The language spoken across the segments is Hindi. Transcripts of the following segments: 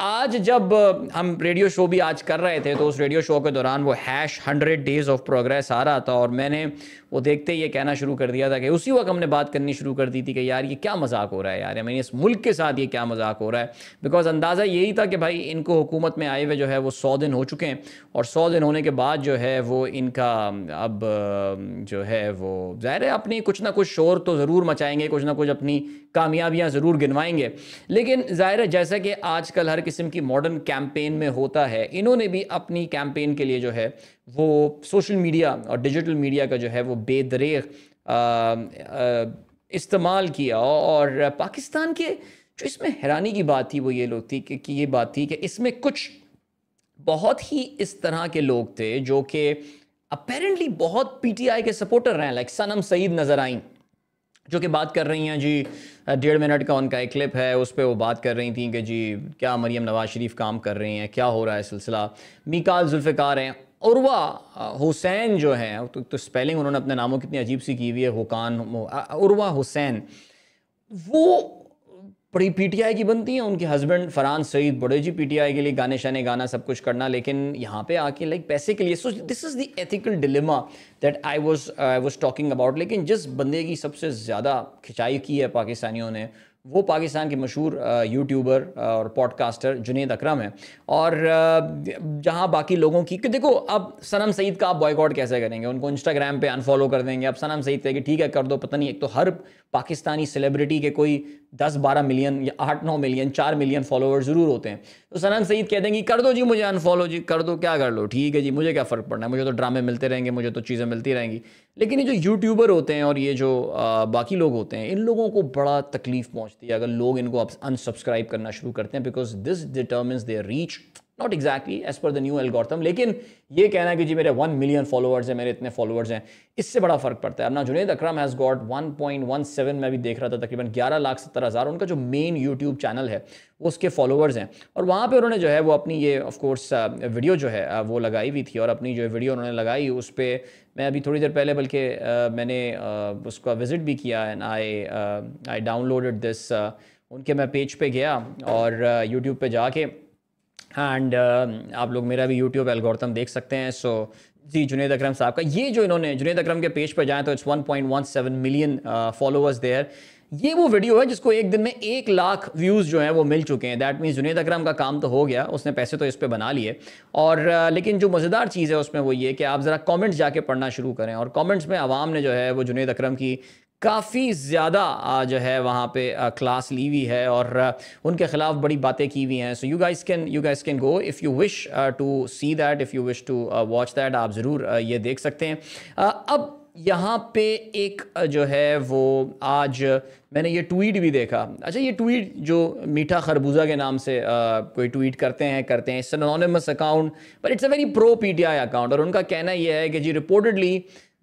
आज जब हम रेडियो शो भी आज कर रहे थे तो उस रेडियो शो के दौरान वो hash hundred days of progress आ रहा था और मैंने वो देखते ही ये कहना शुरू कर दिया था कि उसी वक्त हमने बात करनी शुरू कर दी थी कि यार ये क्या मजाक हो रहा है यार मैंने इस मुल्क के साथ ये क्या मजाक हो रहा है बिकॉज अंदाज़ा यही था कि भाई इनको हुकूमत में आए हुए जो है वो सौ दिन हो चुके हैं और सौ दिन होने के बाद जो है वो इनका अब जो है वो ज़ाहिर है अपनी कुछ ना कुछ शोर तो ज़रूर मचाएंगे कुछ ना कुछ अपनी कामयाबियाँ ज़रूर गिनवाएंगे लेकिन ज़ाहिर है जैसा कि आजकल आजकल हर किस्म की मॉडर्न कैंपेन में होता है इन्होंने भी अपनी कैंपेन के लिए जो है वो सोशल मीडिया और डिजिटल मीडिया का जो है वो बेदरेग इस्तेमाल किया और पाकिस्तान के जो इसमें हैरानी की बात थी वो ये लोग थी कि, कि ये बात थी कि इसमें कुछ बहुत ही इस तरह के लोग थे जो कि अपेरेंटली बहुत पीटीआई के सपोर्टर हैं लाइक सनम सईद नज़र आई जो कि बात कर रही हैं जी डेढ़ मिनट का उनका एक क्लिप है उस पर वो बात कर रही थी कि जी क्या मरीम नवाज शरीफ काम कर रही हैं क्या हो रहा है सिलसिला मिकाल जुल्फ़िकार हैं उर्वा हुसैन जो हैं तो, तो स्पेलिंग उन्होंने अपने नामों कितनी अजीब सी की हुई है हुकान उर्वा हुसैन वो पी पीटीआई की बनती हैं उनके हस्बैंड फरहान सईद बड़े जी पीटीआई के लिए गाने शाने गाना सब कुछ करना लेकिन यहाँ पे आके लाइक पैसे के लिए so this is the ethical dilemma that I was I was talking about लेकिन जिस बंदे की सबसे ज़्यादा खिंचाई की है पाकिस्तानियों ने वो पाकिस्तान के मशहूर यूट्यूबर uh, uh, और पॉडकास्टर जुनेद अकरम है और uh, जहाँ बाकी लोगों की कि देखो अब सनम सईद का आप बॉयकॉट कैसे करेंगे उनको इंस्टाग्राम पे अनफॉलो कर देंगे अब सनम सईद कहेगी ठीक है कर दो पता नहीं एक तो हर पाकिस्तानी सेलिब्रिटी के कोई दस बारह मिलियन या आठ नौ मिलियन चार मिलियन फॉलोअर ज़रूर होते हैं तो सनन सईद कह देंगी कर दो जी मुझे अनफॉलो जी कर दो क्या कर लो ठीक है जी मुझे क्या फ़र्क पड़ना है मुझे तो ड्रामे मिलते रहेंगे मुझे तो चीज़ें मिलती रहेंगी लेकिन ये जो यूट्यूबर होते हैं और ये जो बाकी लोग होते हैं इन लोगों को बड़ा तकलीफ़ पहुँचती है अगर लोग इनको अनसब्सक्राइब करना शुरू करते हैं because this determine their reach not exactly as per the new algorithm लेकिन ये कहना है कि जी मेरे वन मिलियन फॉलोअर्स हैं मेरे इतने फॉलोअर्स हैं इससे बड़ा फर्क पड़ता है अपना Junaid Akram has got seven में भी देख रहा था तकरीबन ग्यारह लाख सत्तर हज़ार उनका जो मेन यूट्यूब चैनल है वो उसके फॉलोअर्स हैं और वहाँ पर उन्होंने जो है वो अपनी ये ऑफकोर्स वीडियो uh, जो है uh, वो लगाई हुई थी और अपनी जो वीडियो उन्होंने लगाई उस पर मैं अभी थोड़ी देर पहले बल्कि uh, मैंने उसका विज़िट भी किया and I I downloaded this उनके मैं पेज पे गया और यूट्यूब पर जाके एंड uh, um, आप लोग मेरा भी यूट्यूब एल्गोरिथम देख सकते हैं सो so, जी जुनेद अक्रम साहब का ये जो इन्होंने जुनेद अक्रम के पेज पर जाएँ तो इट्स 1.17 मिलियन फॉलोअर्स देयर ये वो वीडियो है जिसको एक दिन में एक लाख व्यूज़ जो है वो मिल चुके हैं दैट मीन्स जुनेद अक्रम का काम तो हो गया उसने पैसे तो इस पर बना लिए और uh, लेकिन जो मज़ेदार चीज़ है उसमें वो ये कि आप ज़रा कॉमेंट्स जाके पढ़ना शुरू करें और कॉमेंट्स में आवाम ने जो है वो जुनेद अक्रम की काफ़ी ज़्यादा जो है वहाँ पे क्लास ली हुई है और उनके ख़िलाफ़ बड़ी बातें की हुई हैं so you guys can you guys can go if you wish to see that if you wish to watch that आप ज़रूर ये देख सकते हैं अब यहाँ पे एक जो है वो आज मैंने ये ट्वीट भी देखा अच्छा ये ट्वीट जो मीठा खरबूजा के नाम से आ, कोई ट्वीट करते हैं करते हैं it's anonymous account but it's a very pro PTI account और उनका कहना यह है कि जी reportedly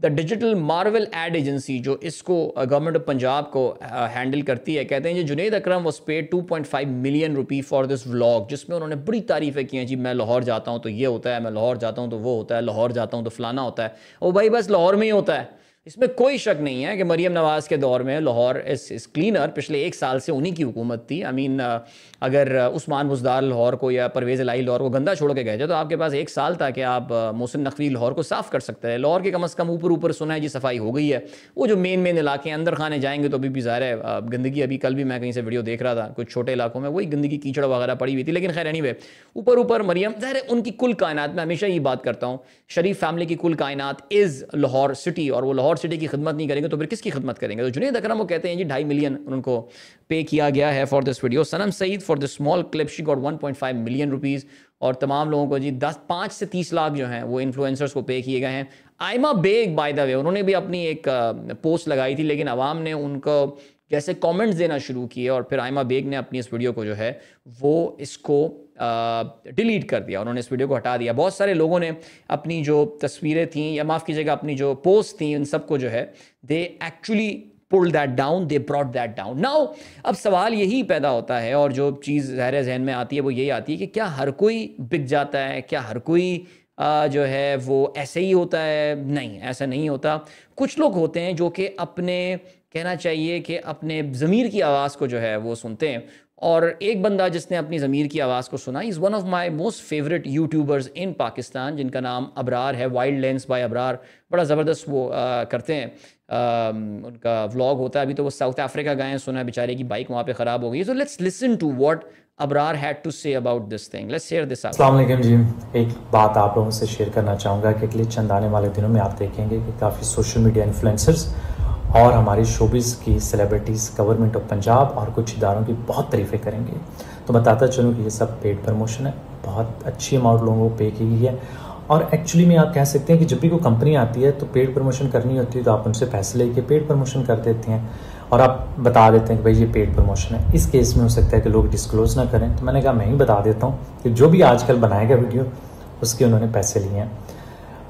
the digital marvel ad agency जो इसको गवर्नमेंट ऑफ पंजाब को हैंडल uh, करती है कहते हैं जी Junaid Akram was paid 2.5 million rupee for this vlog जिसमें उन्होंने बड़ी तारीफ़ें की हैं जी मैं लाहौर जाता हूँ तो ये होता है मैं लाहौर जाता हूँ तो वो होता है लाहौर जाता हूँ तो फलाना होता है वो भाई बस लाहौर में ही होता है इसमें कोई शक नहीं है कि मरीम नवाज़ के दौर में लाहौर इस, इस क्लीनर पिछले एक साल से उन्हीं की हुकूमत थी आई मीन अगर उस्मान बुजदार लाहौर को या परवेज़ लाई लाहौर को गंदा छोड़ के गए थे तो आपके पास एक साल था कि आप मोहसिन नकवी लाहौर को साफ़ कर सकते हैं लाहौर के कम अज़ कम ऊपर ऊपर सुना है जी सफाई हो गई है वो जो मेन मेन इलाके हैं अंदर खाने जाएंगे तो अभी भी ज़ाहिर है गंदगी अभी कल भी मैं कहीं से वीडियो देख रहा था कुछ छोटे इलाकों में वही गंदगी कीचड़ वगैरह पड़ी हुई थी लेकिन खैर एनीवे ऊपर ऊपर मरीम ज़ाहिर है उनकी कुल कायनात में हमेशा ये बात करता हूँ शरीफ फैमिली की कुल कायनात इज़ लाहौर सिटी और वो लाहौर और सिटी की खदमत नहीं करेंगे तो फिर किसकी खदमत करेंगे तो जुनेद अकरम वो कहते हैं जी ढाई मिलियन उनको पे किया गया है for this video Sanam Saeed for the small clip she got five million rupees और तमाम लोगों को जी दस पाँच से तीस लाख जो हैं वो इन्फ्लुएंसर्स को पे किए गए हैं Ayma Baig by the way उन्होंने भी अपनी एक पोस्ट लगाई थी लेकिन आवाम ने उनको जैसे कमेंट्स देना शुरू किए और फिर आयमा बेग ने अपनी इस वीडियो को जो है वो इसको डिलीट कर दिया उन्होंने इस वीडियो को हटा दिया बहुत सारे लोगों ने अपनी जो तस्वीरें थी या माफ़ कीजिएगा अपनी जो पोस्ट थी उन सबको जो है they actually pull that down they brought that down now अब सवाल यही पैदा होता है और जो चीज़ जहर जहन में आती है वो यही आती है कि क्या हर कोई बिक जाता है क्या हर कोई आ, जो है वो ऐसे ही होता है नहीं ऐसा नहीं होता कुछ लोग होते हैं जो कि अपने कहना चाहिए कि अपने ज़मीर की आवाज़ को जो है वो सुनते हैं और एक बंदा जिसने अपनी ज़मीर की आवाज़ को सुना is one of my most favourite YouTubers in Pakistan जिनका नाम अबरार है वाइल्ड लेंस बाय अबरार बड़ा ज़बरदस्त वो आ, करते हैं आ, उनका व्लॉग होता है अभी तो वो साउथ अफ्रीका गए हैं सुना है बेचारे की बाइक वहाँ पे ख़राब हो गई so let's listen to what Abrar had to say about this thing let's share this अलैक्म जी एक बात आप लोगों से शेयर करना चाहूँगा कि अगले चंद आने वाले दिनों में आप देखेंगे कि काफ़ी सोशल मीडिया इन्फ्लुंसर्स और हमारे शोबिस की सेलिब्रिटीज़ गवर्नमेंट ऑफ पंजाब और कुछ इदारों की बहुत तारीफ़ें करेंगे तो बताता चलूँ कि ये सब पेड प्रमोशन है बहुत अच्छी अमाउंट लोगों को पे की गई है और एक्चुअली में आप कह सकते हैं कि जब भी कोई कंपनी आती है तो पेड प्रमोशन करनी होती है तो आप उनसे पैसे लेके पेड प्रमोशन कर देते हैं और आप बता देते हैं कि भाई ये पेड प्रमोशन है इस केस में हो सकता है कि लोग डिस्क्लोज ना करें तो मैंने कहा मैं ही बता देता हूँ कि जो भी आजकल बनाएगा वीडियो उसके उन्होंने पैसे लिए हैं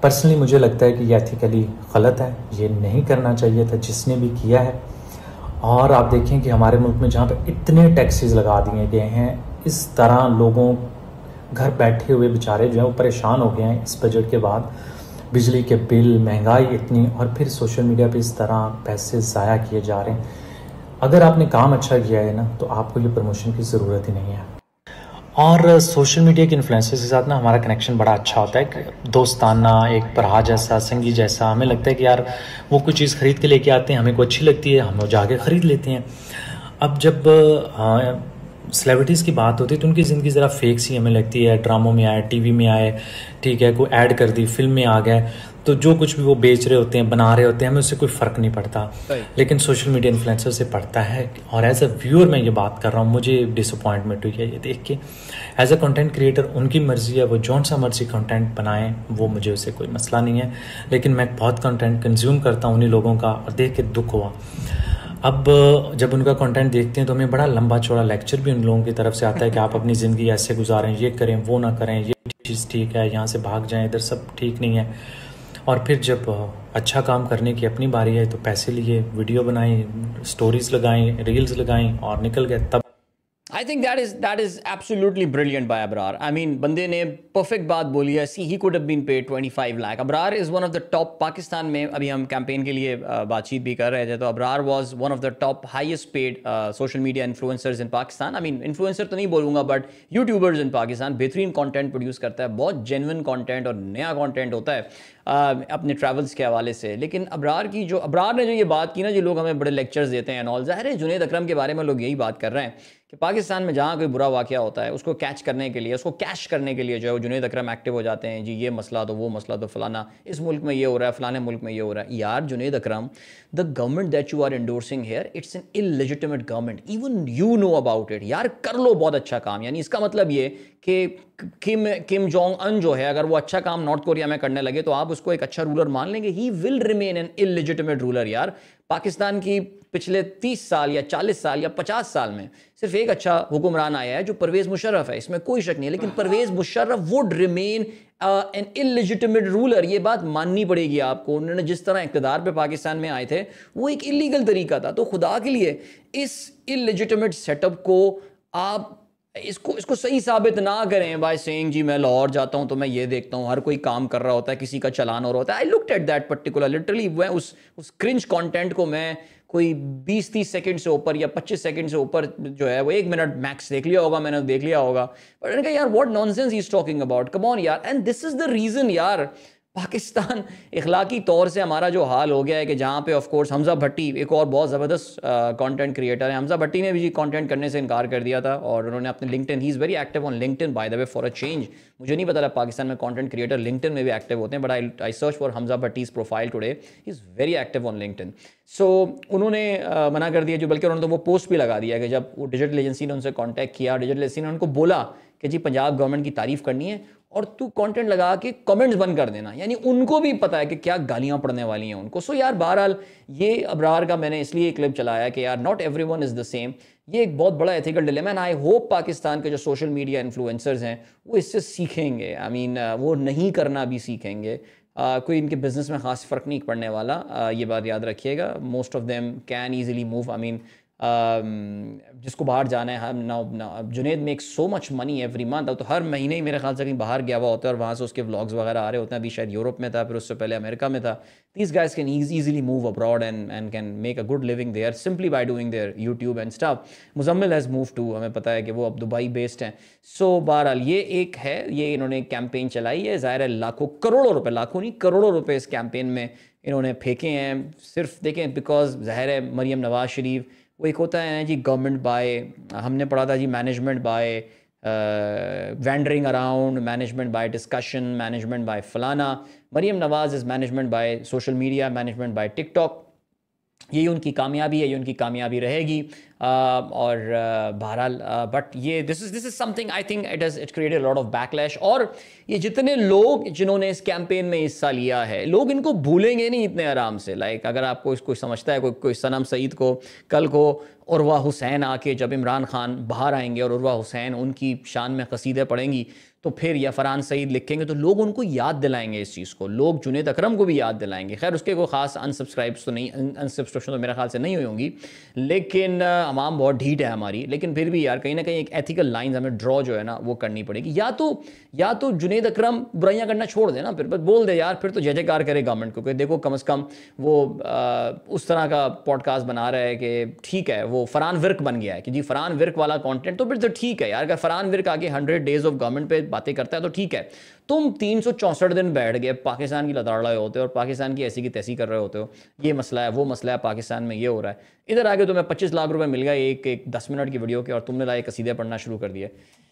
पर्सनली मुझे लगता है कि ये एथिकली गलत है ये नहीं करना चाहिए था जिसने भी किया है और आप देखें कि हमारे मुल्क में जहाँ पर इतने टैक्सीज लगा दिए गए हैं इस तरह लोगों घर बैठे हुए बेचारे जो हैं वो परेशान हो गए हैं इस बजट के बाद बिजली के बिल महंगाई इतनी और फिर सोशल मीडिया पे इस तरह पैसे ज़ाया किए जा रहे हैं अगर आपने काम अच्छा किया है ना तो आपको ये प्रमोशन की ज़रूरत ही नहीं है और सोशल मीडिया के इन्फ्लुएंसर्स के साथ ना हमारा कनेक्शन बड़ा अच्छा होता है दोस्ताना एक पढ़ा जैसा संगी जैसा हमें लगता है कि यार वो कोई चीज़ ख़रीद के लेके आते हैं हमें को अच्छी लगती है हम वो जाके ख़रीद लेते हैं अब जब हाँ, सेलिब्रिटीज़ की बात होती है तो उनकी ज़िंदगी ज़रा फेक सी हमें लगती है ड्रामों में आए टीवी में आए ठीक है कोई ऐड कर दी फिल्म में आ गए तो जो कुछ भी वो बेच रहे होते हैं बना रहे होते हैं हमें उससे कोई फ़र्क नहीं पड़ता लेकिन सोशल मीडिया इन्फ्लुएंसर से पड़ता है और एज अ व्यूअर मैं ये बात कर रहा हूँ मुझे डिसअपॉइंटमेंट हुई है ये देख के एज अ कंटेंट क्रिएटर उनकी मर्ज़ी है वो जौन सा मर्ज़ी कंटेंट बनाएं वो मुझे उससे कोई मसला नहीं है लेकिन मैं बहुत कंटेंट कंज्यूम करता हूँ उन्हीं लोगों का और देख के दुख हुआ अब जब उनका कंटेंट देखते हैं तो हमें बड़ा लंबा चौड़ा लेक्चर भी उन लोगों की तरफ से आता है कि आप अपनी ज़िंदगी ऐसे गुजारें ये करें वो ना करें ये चीज़ ठीक है यहाँ से भाग जाएं इधर सब ठीक नहीं है और फिर जब अच्छा काम करने की अपनी बारी है तो पैसे लिए वीडियो बनाएं स्टोरीज़ लगाएं रील्स लगाएं और निकल गए तब I think that is that is absolutely brilliant by Abrar I mean बंदे ने परफेक्ट बात बोली है see he could have been paid 25 lakh Abrar is one of the top Pakistan में अभी हम कैंपेन के लिए बातचीत भी कर रहे थे तो Abrar was one of the top highest paid social media influencers in Pakistan I mean influencer तो नहीं बोलूंगा बट यूट्यूबर्स इन पाकिस्तान बेहतरीन कॉन्टेंट प्रोड्यूस करता है बहुत जेनविन कॉन्टेंट और नया कॉन्टेंट होता है अपने ट्रैवल्स के हवाले से लेकिन अबरार की जो अबरार ने जो ये बात की ना जो लोग हमें बड़े लेक्चर्स देते हैं नॉल ज़ाहिर है जुनेद अक्रम के बारे में लोग यही बात कर रहे हैं कि पाकिस्तान में जहाँ कोई बुरा वाक़ होता है उसको कैच करने के लिए उसको कैश करने के लिए जो है वो जुनेद अक्रम एक्टिव हो जाते हैं जी ये मसला तो वो मसला तो फ़लाना इस मुल्क में ये हो रहा है फ़लाने मुल्क में ये हो रहा है यार Junaid Akram the government that you are endorsing here it's an illegitimate government even you know about it यार कर लो बहुत अच्छा काम यानी इसका मतलब ये कि किम किम जोंग अन जो है अगर वो अच्छा काम नॉर्थ कोरिया में करने लगे तो आप उसको एक अच्छा रूलर मान लेंगे he will remain an illegitimate ruler यार पाकिस्तान की पिछले 30 साल या 40 साल या 50 साल में सिर्फ एक अच्छा हुक्मरान आया है जो परवेज मुशर्रफ है इसमें कोई शक नहीं है लेकिन हाँ। Pervez Musharraf would remain an illegitimate ruler ये बात माननी पड़ेगी आपको उन्होंने जिस तरह इकतदार पे पाकिस्तान में आए थे वो एक इलीगल तरीका था तो खुदा के लिए इस इलिजिटमेट सेटअप को आप इसको इसको सही साबित ना करें बाय सेइंग जी मैं लाहौर जाता हूँ तो मैं ये देखता हूँ हर कोई काम कर रहा होता है किसी का चलान हो रहा होता है I look at that particular literally वह उस उस क्रिंज कंटेंट को मैं कोई 20 30 सेकंड से ऊपर या 25 सेकंड से ऊपर जो है वो एक मिनट मैक्स देख लिया होगा मैंने देख लिया होगा बट यार वॉट यार sense nonsense is talking about come on यार and this is the reason यार पाकिस्तान इखलाकी तौर से हमारा जो हाल हो गया है कि जहाँ पे ऑफ कोर्स हमज़ा भट्टी एक और बहुत ज़बरदस्त कंटेंट क्रिएटर है हमज़ा भट्टी ने भी कंटेंट करने से इनकार कर दिया था और उन्होंने अपने LinkedIn he is very active on LinkedIn by the way for a change मुझे नहीं पता था पाकिस्तान में कॉन्टेंट क्रिएटर लिंकटन में भी एक्टिव होते हैं but I I search for Hamza is profile today is very active on LinkedIn so उन्होंने मना कर दिया जो बल्कि उन्होंने तो वो पोस्ट भी लगा दिया कि जब वो डिजिटल एजेंसी ने उनसे कॉन्टैक्ट किया डिजिटल एजेंसी ने उनको बोला कि जी पंजाब गवर्नमेंट की तारीफ़ करनी है और तू कंटेंट लगा के कमेंट्स बंद कर देना यानी उनको भी पता है कि क्या गालियाँ पड़ने वाली हैं उनको सो so यार बहरहाल ये अबरार का मैंने इसलिए क्लिप चलाया कि यार not every one is the same ये एक बहुत बड़ा ethical dilemma and I hope Pakistan के जो सोशल मीडिया इन्फ्लुएंसर्स हैं वो इससे सीखेंगे I I mean mean, uh, वो नहीं करना भी सीखेंगे Uh, कोई इनके बिजनेस में खास फ़र्क नहीं पड़ने वाला uh, ये बात याद रखिएगा most of them can easily move I mean जिसको बाहर जाना है हम ना, ना Junaid make so much money every month अब तो हर महीने ही मेरे ख्याल से कहीं बाहर गया हुआ होता है और वहाँ से उसके व्लॉग्स वगैरह आ रहे होते हैं अभी शायद यूरोप में था फिर उससे पहले अमेरिका में था these guys can easily move abroad and and can make a good living there simply by doing their YouTube and stuff Muzammil has move to हमें पता है कि वो अब दुबई बेस्ड हैं सो so, बहरहाल ये एक है ये इन्होंने कैंपेन चलाई है ज़ाहिर है लाखों करोड़ों रुपये लाखों नहीं करोड़ों रुपये इस कैंपेन में इन्होंने फेंके हैं सिर्फ देखें बिकॉज ज़ाहिर है मरीम नवाज शरीफ वो एक होता है जी गवर्नमेंट बाय हमने पढ़ा था जी management by wandering around management by discussion management by फलाना Maryam Nawaz is management by social media management by TikTok यही उनकी कामयाबी है ये उनकी कामयाबी रहेगी और बहरहाल बट ये this is this is something I think it is it created lot of backlash और ये जितने लोग जिन्होंने इस कैंपेन में हिस्सा लिया है लोग इनको भूलेंगे नहीं इतने आराम से लाइक अगर आपको इसको समझता है कोई कोई सनम सईद को कल को उर्वा हुसैन आके जब इमरान खान बाहर आएंगे और उर्वा हुसैन उनकी शान में कसीदे पड़ेंगी तो फिर या फ़रान सईद लिखेंगे तो लोग उनको याद दिलाएंगे इस चीज़ को लोग जुनेद अकरम को भी याद दिलाएंगे खैर उसके कोई खास अनसब्सक्राइब्स तो नहीं अनसब्सक्रिप्शन तो मेरे ख्याल से नहीं हुई होंगी लेकिन अमाम बहुत ढीट है हमारी लेकिन फिर भी यार कहीं ना कहीं एक एथिकल लाइन हमें ड्रॉ जो है ना वो करनी पड़ेगी या तो या तो जुनेद अक्रम बुराइयाँ करना छोड़ देना फिर बस बोल दे यार फिर तो जय जयकार करे गवर्नमेंट को कि देखो कम अज़ कम वो उस तरह का पॉडकास्ट बना रहा है कि ठीक है वो फरहान वर्क बन गया है कि जी फरहान वर्क वाला कॉन्टेंट तो फिर तो ठीक है यार अगर फ़रान वर्क आगे हंड्रेड डेज ऑफ गवर्नमेंट पर बातें करता है तो ठीक है तुम तीन दिन बैठ गए पाकिस्तान की लताड़ रहे होते हो और पाकिस्तान की ऐसी की तैसी कर रहे होते हो ये मसला है वो मसला है पाकिस्तान में ये हो रहा है इधर आगे तुम्हें पच्चीस लाख रुपये मिल गया एक एक दस मिनट की वीडियो के और तुमने लाए कसीदे पढ़ना शुरू कर दिया